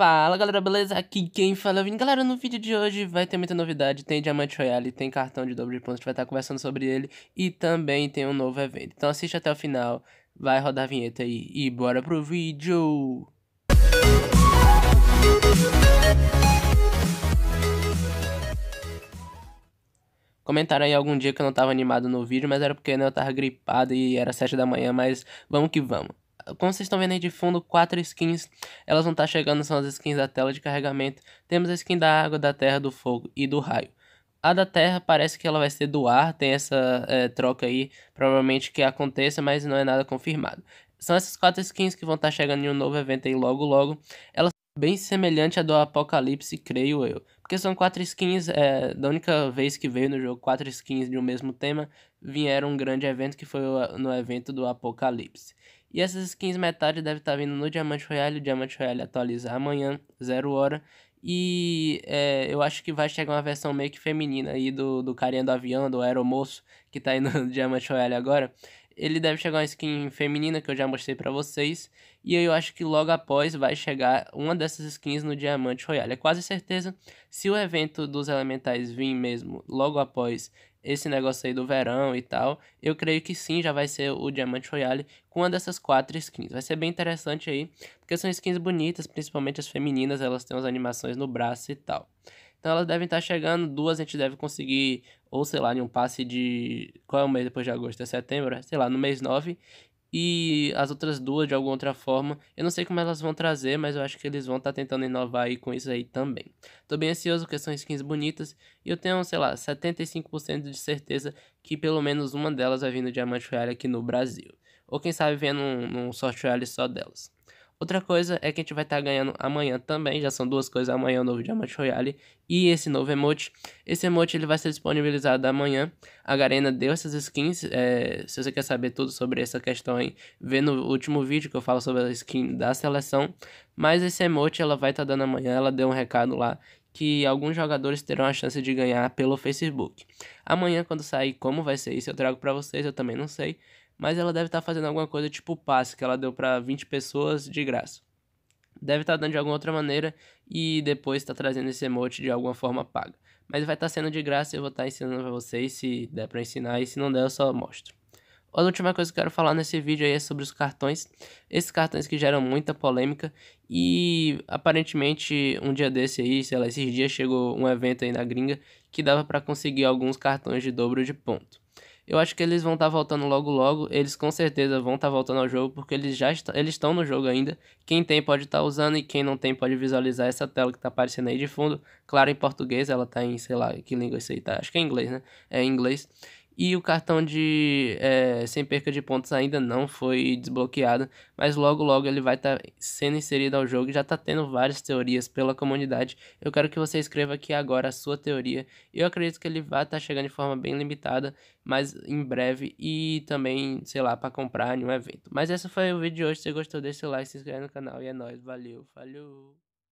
Fala galera, beleza? Aqui quem fala é o Galera, no vídeo de hoje vai ter muita novidade, tem Diamante Royale, tem cartão de dobro de pontos, a gente vai estar conversando sobre ele e também tem um novo evento. Então assiste até o final, vai rodar a vinheta aí e bora pro vídeo! Comentaram aí algum dia que eu não tava animado no vídeo, mas era porque né, eu tava gripado e era 7 da manhã, mas vamos que vamos como vocês estão vendo aí de fundo, quatro skins. Elas vão tá chegando, são as skins da tela de carregamento. Temos a skin da água, da terra, do fogo e do raio. A da terra parece que ela vai ser do ar, tem essa é, troca aí, provavelmente que aconteça, mas não é nada confirmado. São essas quatro skins que vão estar tá chegando em um novo evento aí logo logo. Elas bem semelhante à do Apocalipse, creio eu. Porque são quatro skins, é, da única vez que veio no jogo quatro skins de um mesmo tema, vieram um grande evento que foi no evento do Apocalipse. E essas skins metade deve estar tá vindo no Diamante Royale. O Diamante Royale atualiza amanhã, 0 hora. E é, eu acho que vai chegar uma versão meio que feminina aí do, do carinha do avião, do aeromoço, que tá indo no Diamante Royale agora ele deve chegar uma skin feminina que eu já mostrei para vocês. E eu acho que logo após vai chegar uma dessas skins no Diamante Royale. É quase certeza, se o evento dos Elementais vir mesmo logo após esse negócio aí do verão e tal, eu creio que sim, já vai ser o Diamante Royale com uma dessas quatro skins. Vai ser bem interessante aí, porque são skins bonitas, principalmente as femininas, elas têm as animações no braço e tal. Então elas devem estar tá chegando, duas a gente deve conseguir, ou sei lá, em um passe de. Qual é o mês depois de agosto? É setembro? Né? Sei lá, no mês 9. E as outras duas, de alguma outra forma, eu não sei como elas vão trazer, mas eu acho que eles vão estar tá tentando inovar aí com isso aí também. Tô bem ansioso, porque são skins bonitas, e eu tenho, sei lá, 75% de certeza que pelo menos uma delas vai vir no Diamante Royale aqui no Brasil. Ou quem sabe vendo um, sorteio Sorte Royale só delas. Outra coisa é que a gente vai estar tá ganhando amanhã também, já são duas coisas amanhã, o novo Diamante Royale e esse novo emote. Esse emote ele vai ser disponibilizado amanhã. A Garena deu essas skins, é, se você quer saber tudo sobre essa questão aí, vê no último vídeo que eu falo sobre a skin da seleção. Mas esse emote ela vai estar tá dando amanhã, ela deu um recado lá que alguns jogadores terão a chance de ganhar pelo Facebook. Amanhã, quando sair como vai ser isso, eu trago para vocês, eu também não sei mas ela deve estar tá fazendo alguma coisa tipo o passe que ela deu para 20 pessoas de graça. Deve estar tá dando de alguma outra maneira e depois está trazendo esse emote de alguma forma paga. Mas vai estar tá sendo de graça e eu vou estar tá ensinando para vocês se der para ensinar e se não der eu só mostro. A última coisa que eu quero falar nesse vídeo aí é sobre os cartões. Esses cartões que geram muita polêmica e aparentemente um dia desse aí, sei lá, esses dias chegou um evento aí na gringa que dava para conseguir alguns cartões de dobro de ponto. Eu acho que eles vão estar tá voltando logo logo. Eles com certeza vão estar tá voltando ao jogo, porque eles já est eles estão no jogo ainda. Quem tem pode estar tá usando e quem não tem pode visualizar essa tela que está aparecendo aí de fundo. Claro, em português, ela está em, sei lá, que língua isso aí tá? Acho que é inglês, né? É em inglês. E o cartão de é, sem perca de pontos ainda não foi desbloqueado, mas logo logo ele vai estar tá sendo inserido ao jogo. Já está tendo várias teorias pela comunidade. Eu quero que você escreva aqui agora a sua teoria. Eu acredito que ele vai estar tá chegando de forma bem limitada, mas em breve e também, sei lá, para comprar em um evento. Mas esse foi o vídeo de hoje. Se você gostou, deixa o like, se inscreve no canal e é nóis. Valeu, falou!